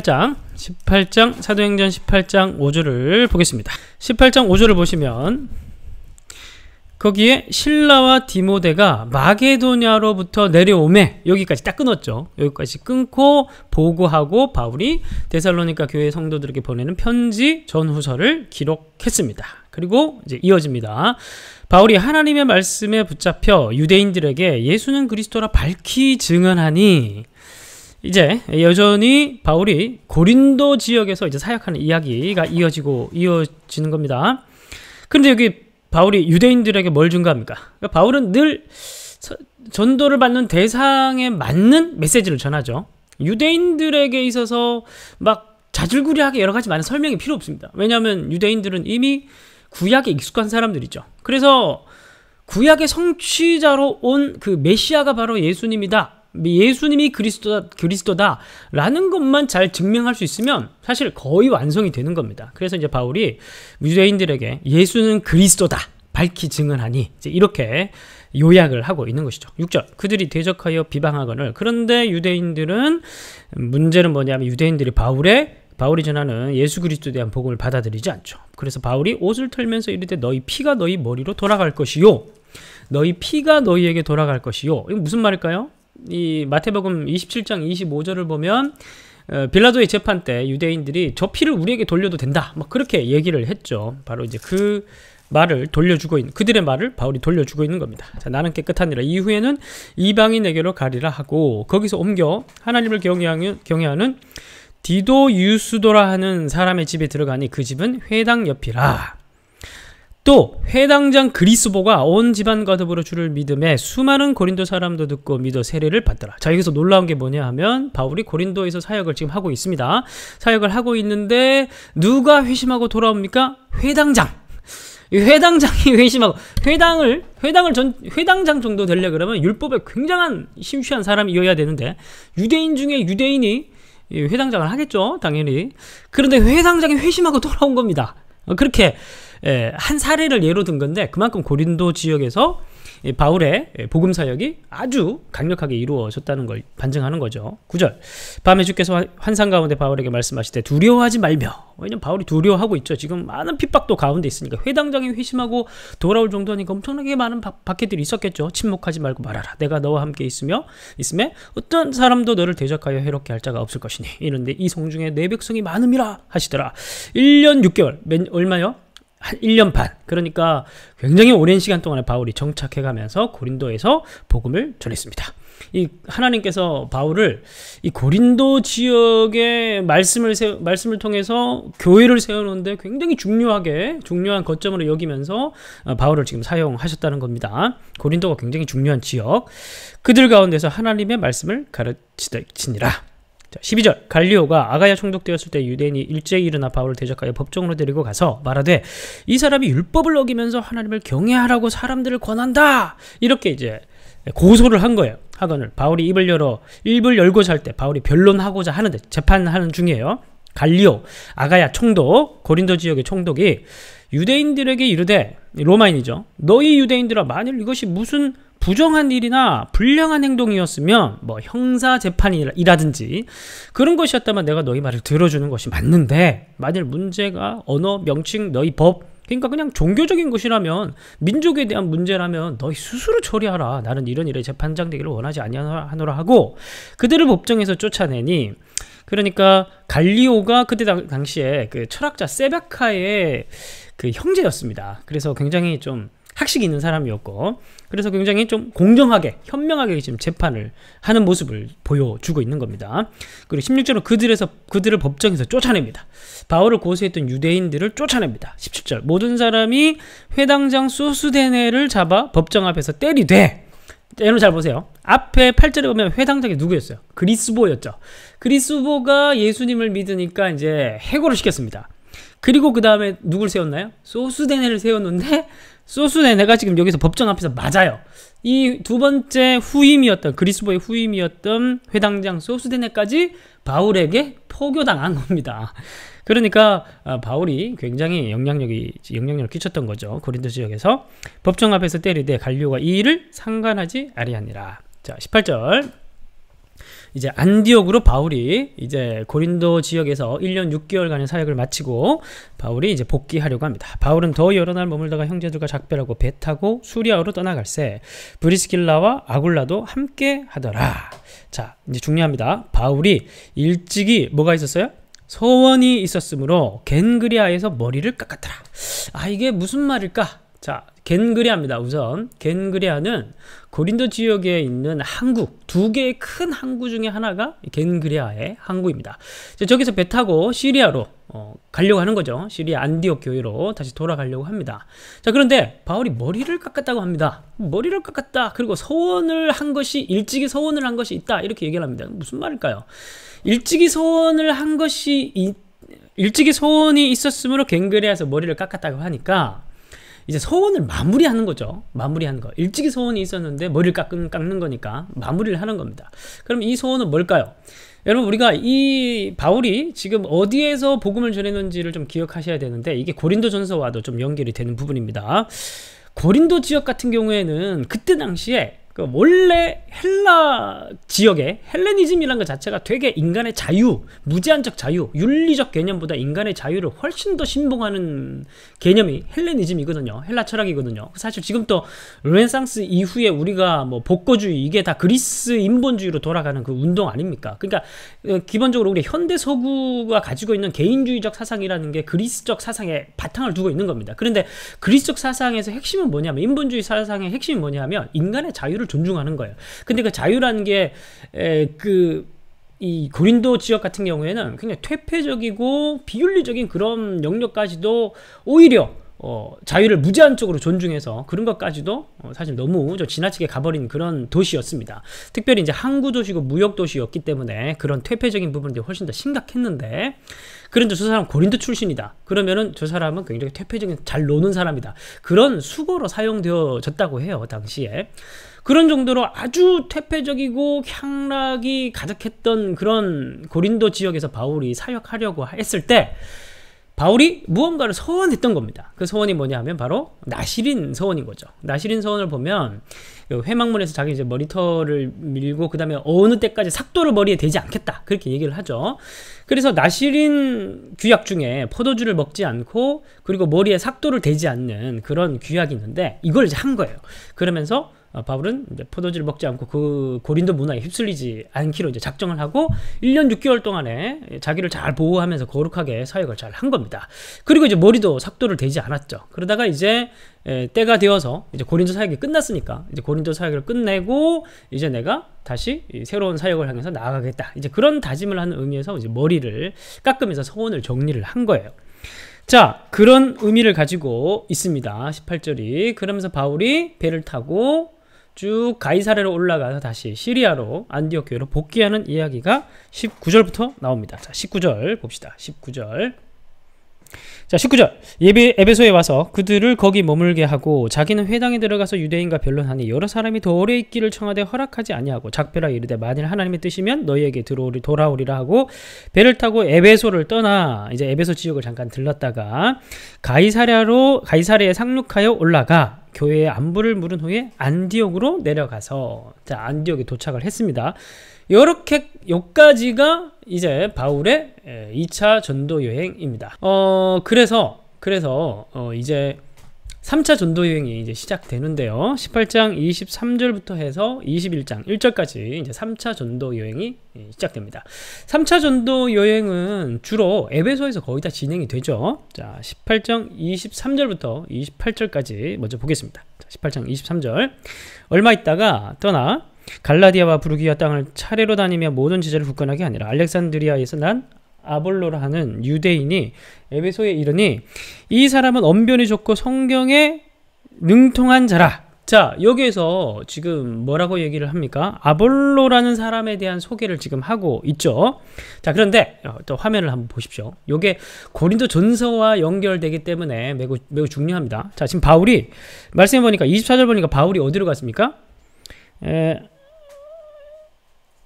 18장 18장 사도행전 18장 5절을 보겠습니다 18장 5절을 보시면 거기에 신라와 디모데가 마게도냐로부터 내려오매 여기까지 딱 끊었죠. 여기까지 끊고 보고하고 바울이 데살로니가 교회 성도들에게 보내는 편지 전후서를 기록했습니다. 그리고 이제 이어집니다. 바울이 하나님의 말씀에 붙잡혀 유대인들에게 예수는 그리스도라 밝히 증언하니 이제 여전히 바울이 고린도 지역에서 이제 사역하는 이야기가 이어지고 이어지는 겁니다. 그런데 여기 바울이 유대인들에게 뭘 증거합니까? 그러니까 바울은 늘 전도를 받는 대상에 맞는 메시지를 전하죠. 유대인들에게 있어서 막 자질구리하게 여러 가지 많은 설명이 필요 없습니다. 왜냐하면 유대인들은 이미 구약에 익숙한 사람들이죠. 그래서 구약의 성취자로 온 그 메시아가 바로 예수님이다. 예수님이 그리스도다, 그리스도다라는 것만 잘 증명할 수 있으면 사실 거의 완성이 되는 겁니다. 그래서 이제 바울이 유대인들에게 예수는 그리스도다 밝히 증언하니 이렇게 요약을 하고 있는 것이죠. 6절 그들이 대적하여 비방하거늘 그런데 유대인들은 문제는 뭐냐면 유대인들이 바울의 바울이 전하는 예수 그리스도에 대한 복음을 받아들이지 않죠. 그래서 바울이 옷을 털면서 이르되 너희 피가 너희 머리로 돌아갈 것이요 너희 피가 너희에게 돌아갈 것이요. 이건 무슨 말일까요? 이 마태복음 27장 25절을 보면 어, 빌라도의 재판 때 유대인들이 저 피를 우리에게 돌려도 된다. 막 그렇게 얘기를 했죠. 바로 이제 그 말을 돌려주고 있는 그들의 말을 바울이 돌려주고 있는 겁니다. 자, 나는 깨끗하니라 이후에는 이방인에게로 가리라 하고 거기서 옮겨 하나님을 경외하는, 경외하는 디도 유수도라 하는 사람의 집에 들어가니 그 집은 회당 옆이라. 또 회당장 그리스보가 온 집안과 더불어 주를 믿음에 수많은 고린도 사람도 듣고 믿어 세례를 받더라. 자 여기서 놀라운 게 뭐냐 하면 바울이 고린도에서 사역을 지금 하고 있습니다. 사역을 하고 있는데 누가 회심하고 돌아옵니까? 회당장. 회당장이 회심하고 회당을 회당을 전 회당장 정도 되려 그러면 율법에 굉장한 심취한 사람이어야 되는데 유대인 중에 유대인이 회당장을 하겠죠 당연히 그런데 회당장이 회심하고 돌아온 겁니다. 어, 그렇게 예, 한 사례를 예로 든 건데 그만큼 고린도 지역에서 바울의 복음 사역이 아주 강력하게 이루어졌다는 걸 반증하는 거죠. 9절. 밤에 주께서 환상 가운데 바울에게 말씀하실 때 두려워하지 말며. 왜냐면 바울이 두려워하고 있죠. 지금 많은 핍박도 가운데 있으니까 회당장이 회심하고 돌아올 정도니까 엄청나게 많은 바, 박해들이 있었겠죠. 침묵하지 말고 말하라. 내가 너와 함께 있으며 있음에 어떤 사람도 너를 대적하여 해롭게 할 자가 없을 것이니. 이런데 이 성중에 내 백성이 많음이라 하시더라. 1년 6개월. 몇, 얼마요? 한 1년 반. 그러니까 굉장히 오랜 시간 동안에 바울이 정착해 가면서 고린도에서 복음을 전했습니다. 이 하나님께서 바울을 이 고린도 지역의 말씀을 세, 말씀을 통해서 교회를 세우는데 굉장히 중요하게 중요한 거점으로 여기면서 어, 바울을 지금 사용하셨다는 겁니다. 고린도가 굉장히 중요한 지역. 그들 가운데서 하나님의 말씀을 가르치니라. 자, 12절 갈리오가 아가야 총독되었을 때 유대인이 일제히 일어나 바울을 대적하여 법정으로 데리고 가서 말하되 이 사람이 율법을 어기면서 하나님을 경외하라고 사람들을 권한다 이렇게 이제 고소를 한 거예요 하건을 바울이 입을 열어 입을 열고 살 때 바울이 변론하고자 하는데 재판하는 중이에요 갈리오 아가야 총독 고린도 지역의 총독이 유대인들에게 이르되 로마인이죠 너희 유대인들아 만일 이것이 무슨 부정한 일이나 불량한 행동이었으면 뭐 형사 재판이라든지 그런 것이었다면 내가 너희 말을 들어주는 것이 맞는데 만일 문제가 언어 명칭 너희 법 그러니까 그냥 종교적인 것이라면 민족에 대한 문제라면 너희 스스로 처리하라 나는 이런 일에 재판장 되기를 원하지 아니하노라 하고 그들을 법정에서 쫓아내니 그러니까 갈리오가 그때 당시에 그 철학자 세베카의 그 형제였습니다. 그래서 굉장히 좀 학식이 있는 사람이었고 그래서 굉장히 좀 공정하게 현명하게 지금 재판을 하는 모습을 보여주고 있는 겁니다. 그리고 16절은 그들에서 그들을 법정에서 쫓아냅니다. 바울을 고수했던 유대인들을 쫓아냅니다. 17절 모든 사람이 회당장 소수대네를 잡아 법정 앞에서 때리되 여러분 잘 보세요. 앞에 8절에 보면 회당장이 누구였어요? 그리스보였죠. 그리스보가 예수님을 믿으니까 이제 해고를 시켰습니다. 그리고 그 다음에 누굴 세웠나요? 소수대네를 세웠는데 소수대네가 지금 여기서 법정 앞에서 맞아요. 이 두 번째 후임이었던 그리스보의 후임이었던 회당장 소수대네까지 바울에게 포교당한 겁니다. 그러니까 아, 바울이 굉장히 영향력이 영향력을 끼쳤던 거죠. 고린도 지역에서 법정 앞에서 때리되 갈리오가 이 일을 상관하지 아니하니라. 자, 18절. 이제 안디옥으로 바울이 이제 고린도 지역에서 1년 6개월간의 사역을 마치고 바울이 이제 복귀하려고 합니다. 바울은 더 여러 날 머물다가 형제들과 작별하고 배 타고 수리아로 떠나갈세 브리스길라와 아굴라도 함께 하더라. 자, 이제 중요합니다. 바울이 일찍이 뭐가 있었어요? 소원이 있었으므로 겐그리아에서 머리를 깎았더라. 아 이게 무슨 말일까? 자 겐그리아입니다. 우선 겐그리아는 고린도 지역에 있는 항구 두 개의 큰 항구 중에 하나가 겐그리아의 항구입니다. 이제 저기서 배 타고 시리아로 어, 가려고 하는 거죠. 시리아 안디옥 교회로 다시 돌아가려고 합니다. 자 그런데 바울이 머리를 깎았다고 합니다. 머리를 깎았다. 그리고 소원을한 것이 일찍이 소원을한 것이 있다. 이렇게 얘기를 합니다. 무슨 말일까요? 일찍이 소원을 한 것이 이, 일찍이 소원이 있었으므로 갱그레에서 머리를 깎았다고 하니까 이제 소원을 마무리하는 거죠. 마무리하는 거. 일찍이 소원이 있었는데 머리를 깎은, 깎는 거니까 마무리를 하는 겁니다. 그럼 이 소원은 뭘까요? 여러분 우리가 이 바울이 지금 어디에서 복음을 전했는지를 좀 기억하셔야 되는데 이게 고린도전서와도 좀 연결이 되는 부분입니다. 고린도 지역 같은 경우에는 그때 당시에 그 원래 헬라 지역에 헬레니즘이라는 것 자체가 되게 인간의 자유, 무제한적 자유, 윤리적 개념보다 인간의 자유를 훨씬 더 신봉하는 개념이 헬레니즘이거든요. 헬라 철학이거든요. 사실 지금 또 르네상스 이후에 우리가 뭐 복고주의 이게 다 그리스 인본주의로 돌아가는 그 운동 아닙니까? 그러니까 어, 기본적으로 우리 현대 서구가 가지고 있는 개인주의적 사상이라는 게 그리스적 사상에 바탕을 두고 있는 겁니다. 그런데 그리스적 사상에서 핵심은 뭐냐면 인본주의 사상의 핵심이 뭐냐면 인간의 자유를 자유를 존중하는 거예요. 근데 그 자유라는 게 그 이 고린도 지역 같은 경우에는 굉장히 퇴폐적이고 비윤리적인 그런 영역까지도 오히려 어, 자유를 무제한적으로 존중해서 그런 것까지도 어, 사실 너무 좀 지나치게 가버린 그런 도시였습니다. 특별히 이제 항구 도시고 무역 도시였기 때문에 그런 퇴폐적인 부분들이 훨씬 더 심각했는데 그런데 저 사람 고린도 출신이다. 그러면은 저 사람은 굉장히 퇴폐적인 잘 노는 사람이다. 그런 수고로 사용되어졌다고 해요 당시에. 그런 정도로 아주 퇴폐적이고 향락이 가득했던 그런 고린도 지역에서 바울이 사역하려고 했을 때 바울이 무언가를 서원했던 겁니다. 그 서원이 뭐냐 하면 바로 나시린 서원인 거죠. 나시린 서원을 보면 그 회막문에서 자기 이제 머리털을 밀고 그 다음에 어느 때까지 삭도를 머리에 대지 않겠다 그렇게 얘기를 하죠. 그래서 나시린 규약 중에 포도주를 먹지 않고 그리고 머리에 삭도를 대지 않는 그런 규약이 있는데 이걸 이제 한 거예요. 그러면서 어, 바울은 이제 포도주를 먹지 않고 그 고린도 문화에 휩쓸리지 않기로 이제 작정을 하고 1년 6개월 동안에 자기를 잘 보호하면서 거룩하게 사역을 잘 한 겁니다. 그리고 이제 머리도 삭도를 대지 않았죠. 그러다가 이제 에, 때가 되어서 이제 고린도 사역이 끝났으니까 이제 고린도 사역을 끝내고 이제 내가 다시 새로운 사역을 향해서 나아가겠다. 이제 그런 다짐을 하는 의미에서 이제 머리를 깎으면서 서원을 정리를 한 거예요. 자, 그런 의미를 가지고 있습니다. 18절이. 그러면서 바울이 배를 타고 쭉 가이사레로 올라가서 다시 시리아로 안디옥 교회로 복귀하는 이야기가 19절부터 나옵니다. 자, 19절 봅시다. 19절. 자, 19절. 예배, 에베소에 와서 그들을 거기 머물게 하고 자기는 회당에 들어가서 유대인과 변론하니 여러 사람이 도 오래 있기를 청하되 허락하지 아니하고 작별하 이르되 만일 하나님의 뜻이면 너희에게 들어오리 돌아오리라 하고 배를 타고 에베소를 떠나 이제 에베소 지역을 잠깐 들렀다가 가이사랴로 가이사랴에 상륙하여 올라가 교회의 안부를 물은 후에 안디옥으로 내려가서 자 안디옥에 도착을 했습니다. 이렇게 요까지가 이제 바울의 2차 전도 여행입니다. 어 그래서 그래서 어, 이제 3차 전도 여행이 이제 시작되는데요. 18장 23절부터 해서 21장 1절까지 이제 3차 전도 여행이 예, 시작됩니다. 3차 전도 여행은 주로 에베소에서 거의 다 진행이 되죠. 자, 18장 23절부터 28절까지 먼저 보겠습니다. 18장 23절. 얼마 있다가 떠나 갈라디아와 부르기아 땅을 차례로 다니며 모든 지자를 굳건하게 아니라 알렉산드리아에서 난 아볼로라는 유대인이 에베소에 이르니 이 사람은 언변이 좋고 성경에 능통한 자라. 자, 여기에서 지금 뭐라고 얘기를 합니까? 아볼로라는 사람에 대한 소개를 지금 하고 있죠. 자, 그런데 어, 또 화면을 한번 보십시오. 요게 고린도 전서와 연결되기 때문에 매우, 매우 중요합니다. 자, 지금 바울이, 말씀해 보니까, 24절 보니까 바울이 어디로 갔습니까? 에,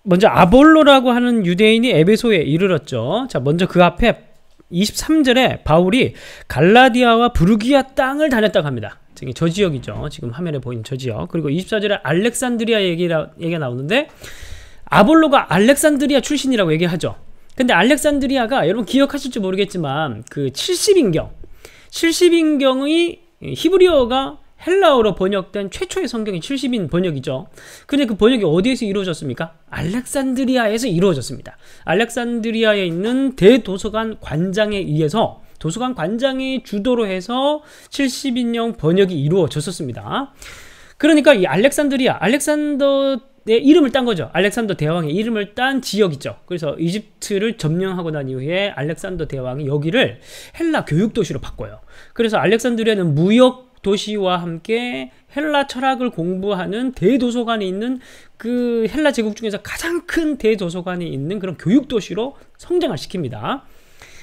먼저 아볼로라고 하는 유대인이 에베소에 이르렀죠. 자, 먼저 그 앞에 23절에 바울이 갈라디아와 부르기아 땅을 다녔다고 합니다. 저 지역이죠. 지금 화면에 보이는 저 지역. 그리고 24절에 알렉산드리아 얘기라, 얘기가 나오는데 아볼로가 알렉산드리아 출신이라고 얘기하죠. 근데 알렉산드리아가 여러분 기억하실지 모르겠지만 그 70인경 70인경의 히브리어가 헬라어로 번역된 최초의 성경이 70인 번역이죠. 근데 그 번역이 어디에서 이루어졌습니까? 알렉산드리아에서 이루어졌습니다. 알렉산드리아에 있는 대도서관 관장에 의해서 도서관 관장이 주도로 해서 70인용 번역이 이루어졌었습니다. 그러니까 이 알렉산드리아, 알렉산더 의 이름을 딴 거죠. 알렉산더 대왕의 이름을 딴 지역이죠. 그래서 이집트를 점령하고 난 이후에 알렉산더 대왕이 여기를 헬라 교육 도시로 바꿔요. 그래서 알렉산드리아는 무역 도시와 함께 헬라 철학을 공부하는 대도서관이 있는 그 헬라 제국 중에서 가장 큰 대도서관이 있는 그런 교육 도시로 성장을 시킵니다.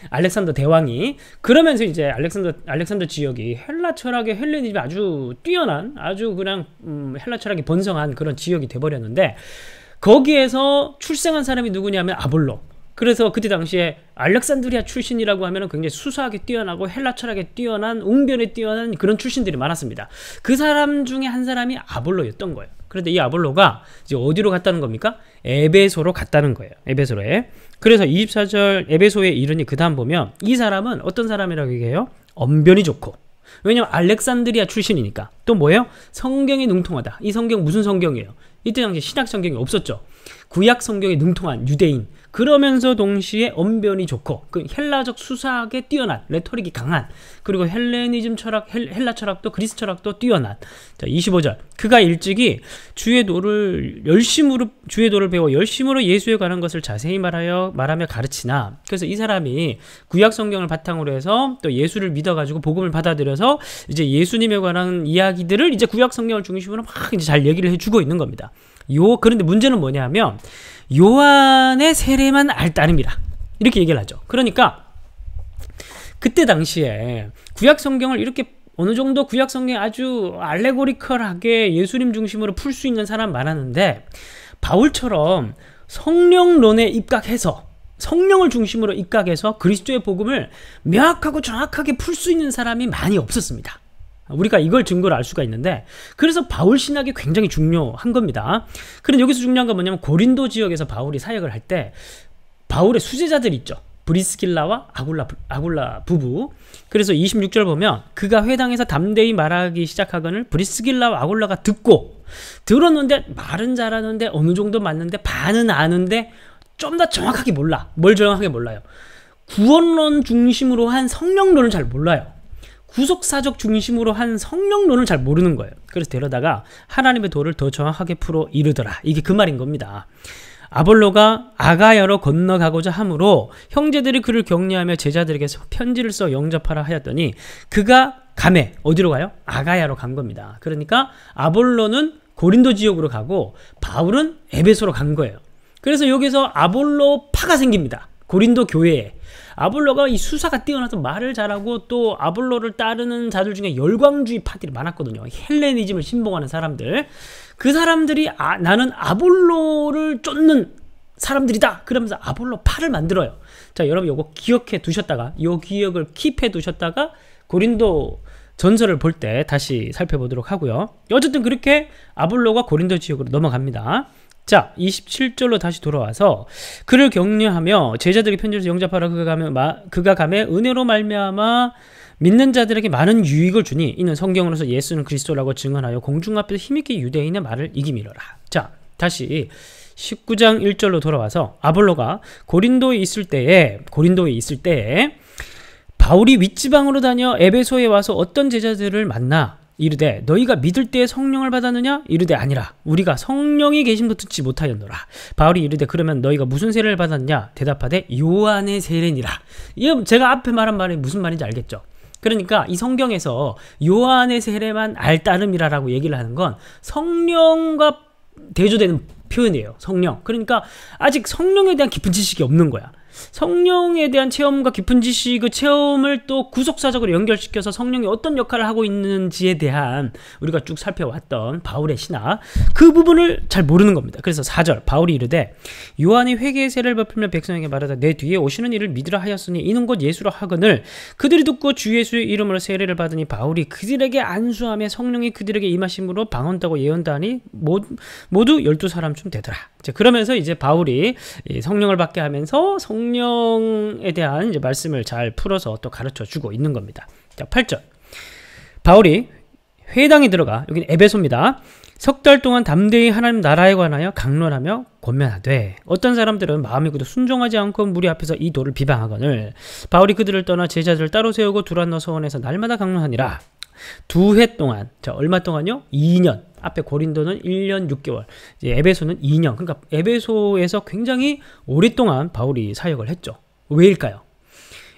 알렉산더 대왕이 그러면서 이제 알렉산더 알렉산더 지역이 헬라 철학의 헬레니즘이 아주 뛰어난 아주 그냥 음, 헬라 철학이 번성한 그런 지역이 돼 버렸는데 거기에서 출생한 사람이 누구냐면 아볼로 그래서 그때 당시에 알렉산드리아 출신이라고 하면 굉장히 수사하게 뛰어나고 헬라 철학에 뛰어난 웅변에 뛰어난 그런 출신들이 많았습니다. 그 사람 중에 한 사람이 아볼로였던 거예요. 그런데 이 아볼로가 이제 어디로 갔다는 겁니까? 에베소로 갔다는 거예요. 에베소로에. 그래서 24절 에베소의 이론이 그 다음 보면 이 사람은 어떤 사람이라고 얘기해요? 언변이 좋고 왜냐면 알렉산드리아 출신이니까 또 뭐예요? 성경이 능통하다. 이 성경 무슨 성경이에요? 이때 당시 신약 성경이 없었죠. 구약 성경에 능통한 유대인 그러면서 동시에 언변이 좋고 그 헬라적 수사학에 뛰어난 레토릭이 강한 그리고 헬레니즘 철학 헬, 라 철학도 그리스 철학도 뛰어난 자 25절 그가 일찍이 주의 도를 열심으로 주의 도를 배워 열심으로 예수에 관한 것을 자세히 말하여 말하며 가르치나 그래서 이 사람이 구약 성경을 바탕으로 해서 또 예수를 믿어 가지고 복음을 받아들여서 이제 예수님에 관한 이야기들을 이제 구약 성경을 중심으로 막 이제 잘 얘기를 해 주고 있는 겁니다. 요 그런데 문제는 뭐냐면 요한의 세례만 알 따릅니다. 이렇게 얘기를 하죠. 그러니까 그때 당시에 구약 성경을 이렇게 어느 정도 구약 성경이 아주 알레고리컬하게 예수님 중심으로 풀 수 있는 사람 많았는데 바울처럼 성령론에 입각해서 성령을 중심으로 입각해서 그리스도의 복음을 명확하고 정확하게 풀 수 있는 사람이 많이 없었습니다. 우리가 이걸 증거를알 수가 있는데 그래서 바울 신학이 굉장히 중요한 겁니다. 그럼 여기서 중요한 건 뭐냐면 고린도 지역에서 바울이 사역을 할 때 바울의 수제자들 있죠. 브리스킬라와 아굴라, 아굴라 부부. 그래서 26절 보면 그가 회당에서 담대히 말하기 시작하거늘 브리스킬라와 아굴라가 듣고 들었는데 말은 잘하는데 어느 정도 맞는데 반은 아는데 좀 더 정확하게 몰라. 뭘 정확하게 몰라요. 구원론 중심으로 한 성령론을 잘 몰라요. 구속사적 중심으로 한 성령론을 잘 모르는 거예요. 그래서 데려다가 하나님의 도를 더 정확하게 풀어 이르더라. 이게 그 말인 겁니다. 아볼로가 아가야로 건너가고자 함으로 형제들이 그를 격려하며 제자들에게 편지를 써 영접하라 하였더니 그가 감에 어디로 가요? 아가야로 간 겁니다. 그러니까 아볼로는 고린도 지역으로 가고 바울은 에베소로 간 거예요. 그래서 여기서 아볼로 파가 생깁니다. 고린도 교회에 아볼로가 이 수사가 뛰어나서 말을 잘하고 또 아볼로를 따르는 자들 중에 열광주의 파티를 많았거든요. 헬레니즘을 신봉하는 사람들. 그 사람들이 아, 나는 아볼로를 쫓는 사람들이다 그러면서 아볼로 팔을 만들어요 자 여러분 요거 기억해 두셨다가 요 기억을 킵해 두셨다가 고린도 전설을 볼 때 다시 살펴보도록 하고요 어쨌든 그렇게 아볼로가 고린도 지역으로 넘어갑니다 자, 27절로 다시 돌아와서 그를 격려하며 제자들에게 편지를 영접하라 그가 가며 마, 그가 감에 은혜로 말미암아 믿는 자들에게 많은 유익을 주니 이는 성경으로서 예수는 그리스도라고 증언하여 공중 앞에서 힘있게 유대인의 말을 이기밀어라. 자, 다시 19장 1절로 돌아와서 아볼로가 고린도에 있을 때에 고린도에 있을 때에 바울이 윗지방으로 다녀 에베소에 와서 어떤 제자들을 만나 이르되 너희가 믿을 때에 성령을 받았느냐 이르되 아니라 우리가 성령이 계심도 듣지 못하였노라 바울이 이르되 그러면 너희가 무슨 세례를 받았냐 대답하되 요한의 세례니라 이건 제가 앞에 말한 말이 무슨 말인지 알겠죠 그러니까 이 성경에서 요한의 세례만 알 따름이라라고 얘기를 하는 건 성령과 대조되는 표현이에요 성령 그러니까 아직 성령에 대한 깊은 지식이 없는 거야 성령에 대한 체험과 깊은 지식그 체험을 또 구속사적으로 연결시켜서 성령이 어떤 역할을 하고 있는지에 대한 우리가 쭉 살펴왔던 바울의 신학 그 부분을 잘 모르는 겁니다. 그래서 4절 바울이 이르되 요한이 회개의 세를 베풀며 백성에게 말하자내 뒤에 오시는 이를 믿으라 하였으니 이는 곧 예수라 하거늘 그들이 듣고 주 예수의 이름으로 세례를 받으니 바울이 그들에게 안수함에 성령이 그들에게 임하심으로 방언다고 예언다니 모두 12사람쯤 되더라. 자, 그러면서 이제 바울이 성령을 받게 하면서 성 성령에 대한 이제 말씀을 잘 풀어서 또 가르쳐 주고 있는 겁니다. 자, 8절. 바울이 회당에 들어가 여기는 에베소입니다. 석 달 동안 담대히 하나님 나라에 관하여 강론하며 권면하되 어떤 사람들은 마음이 굳어 순종하지 않고 무리 앞에서 이 도를 비방하거늘 바울이 그들을 떠나 제자들을 따로 세우고 두란노 서원에서 날마다 강론하니라 두해 동안 자 얼마 동안요? 2년 앞에 고린도는 1년 6개월 에베소는 2년 그러니까 에베소에서 굉장히 오랫동안 바울이 사역을 했죠 왜일까요?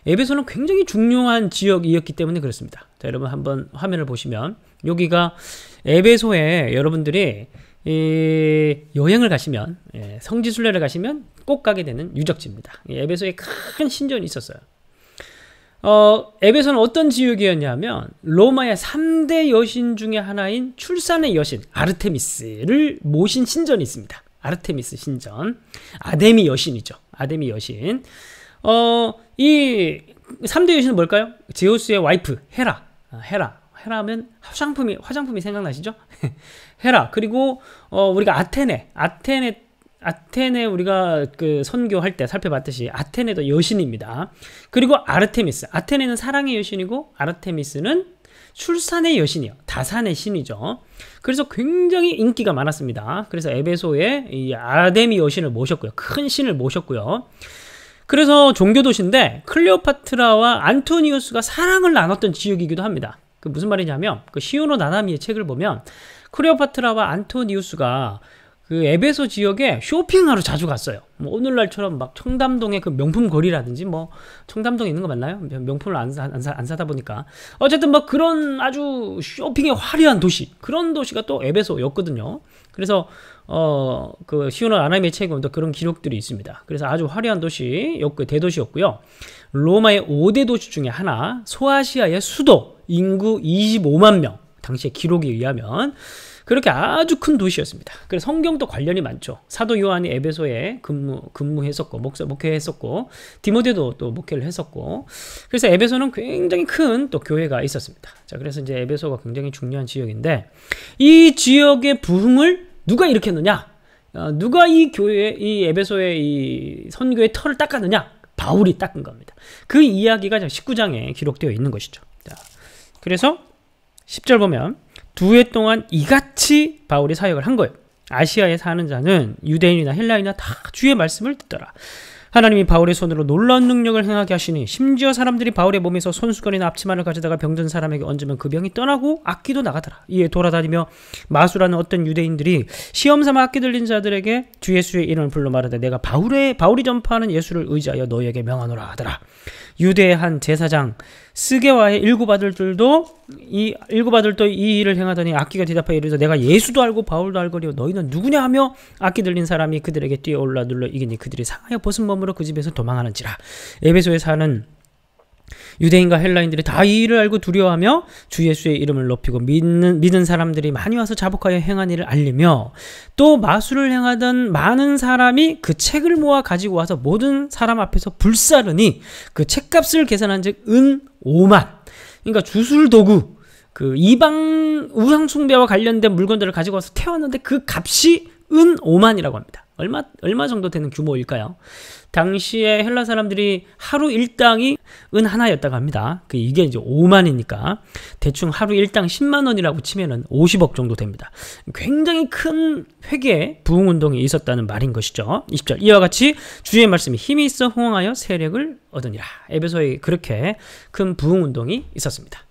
에베소는 굉장히 중요한 지역이었기 때문에 그렇습니다 자 여러분 한번 화면을 보시면 여기가 에베소에 여러분들이 여행을 가시면 예, 성지순례를 가시면 꼭 가게 되는 유적지입니다 에베소에 큰 신전이 있었어요 어, 에베소는 어떤 지역이었냐면 로마의 3대 여신 중의 하나인 출산의 여신 아르테미스를 모신 신전이 있습니다. 아르테미스 신전. 아데미 여신이죠. 아데미 여신. 어, 이 3대 여신은 뭘까요? 제우스의 와이프 헤라. 아, 헤라. 헤라면 화장품이 화장품이 생각나시죠? 헤라. 그리고 어, 우리가 아테네. 아테네 아테네 우리가 그 선교할 때 살펴봤듯이 아테네도 여신입니다. 그리고 아르테미스. 아테네는 사랑의 여신이고 아르테미스는 출산의 여신이요. 다산의 신이죠. 그래서 굉장히 인기가 많았습니다. 그래서 에베소에 이 아데미 여신을 모셨고요. 큰 신을 모셨고요. 그래서 종교 도시인데 클레오파트라와 안토니우스가 사랑을 나눴던 지역이기도 합니다. 그 무슨 말이냐면 그 시오노 나나미의 책을 보면 클레오파트라와 안토니우스가 그 에베소 지역에 쇼핑하러 자주 갔어요. 뭐 오늘날처럼 막 청담동의 그 명품 거리라든지 뭐 청담동에 있는 거 맞나요? 명품을 안, 사, 안, 사, 안 사다 보니까 어쨌든 뭐 그런 아주 쇼핑의 화려한 도시 그런 도시가 또 에베소였거든요. 그래서 어 그 시오나 아나미의 책에 보면 그런 기록들이 있습니다. 그래서 아주 화려한 도시였고 대도시였고요. 로마의 5대 도시 중에 하나 소아시아의 수도 인구 25만 명 당시의 기록에 의하면 그렇게 아주 큰 도시였습니다. 그래서 성경도 관련이 많죠. 사도 요한이 에베소에 근무, 근무했었고, 목사, 목회했었고, 디모데도 또 목회를 했었고, 그래서 에베소는 굉장히 큰 또 교회가 있었습니다. 자, 그래서 이제 에베소가 굉장히 중요한 지역인데, 이 지역의 부흥을 누가 일으켰느냐? 어, 누가 이 교회, 이 에베소의 이 선교의 털을 닦았느냐? 바울이 닦은 겁니다. 그 이야기가 19장에 기록되어 있는 것이죠. 자, 그래서 10절 보면, 두해 동안 이같이 바울이 사역을 한 거예요. 아시아에 사는 자는 유대인이나 헬라인이나 다 주의 말씀을 듣더라. 하나님이 바울의 손으로 놀라운 능력을 행하게 하시니 심지어 사람들이 바울의 몸에서 손수건이나 앞치마를 가져다가 병든 사람에게 얹으면 그 병이 떠나고 악기도 나가더라. 이에 돌아다니며 마술하는 어떤 유대인들이 시험삼아 악기 들린 자들에게 주 예수의 이름을 불러 말하되 내가 바울의 바울이 전파하는 예수를 의지하여 너희에게 명하노라 하더라. 유대의 한 제사장 스게와의 일구받을들도 이 일곱 아들도 이 일을 행하더니 악기가 대답하여 이르되 내가 예수도 알고 바울도 알거리와 너희는 누구냐 하며 악기 들린 사람이 그들에게 뛰어올라 눌러 이기니 그들이 상하여 벗은 몸으로 그 집에서 도망하는지라 에베소에 사는 유대인과 헬라인들이 다 이 일을 알고 두려워하며 주 예수의 이름을 높이고 믿는 믿은 사람들이 많이 와서 자복하여 행한 일을 알리며 또 마술을 행하던 많은 사람이 그 책을 모아 가지고 와서 모든 사람 앞에서 불사르니 그 책값을 계산한즉 은 5만 그러니까 주술 도구 그 이방 우상 숭배와 관련된 물건들을 가지고 와서 태웠는데 그 값이 은 5만이라고 합니다. 얼마, 얼마 정도 되는 규모일까요? 당시에 헬라 사람들이 하루 일당이 은 하나였다고 합니다. 그 이게 이제 5만이니까 대충 하루 일당 10만 원이라고 치면은 50억 정도 됩니다. 굉장히 큰 회계 부흥 운동이 있었다는 말인 것이죠. 20절 이와 같이 주의 말씀이 힘이 있어 호응하여 세력을 얻으니라. 에베소에 그렇게 큰 부흥 운동이 있었습니다.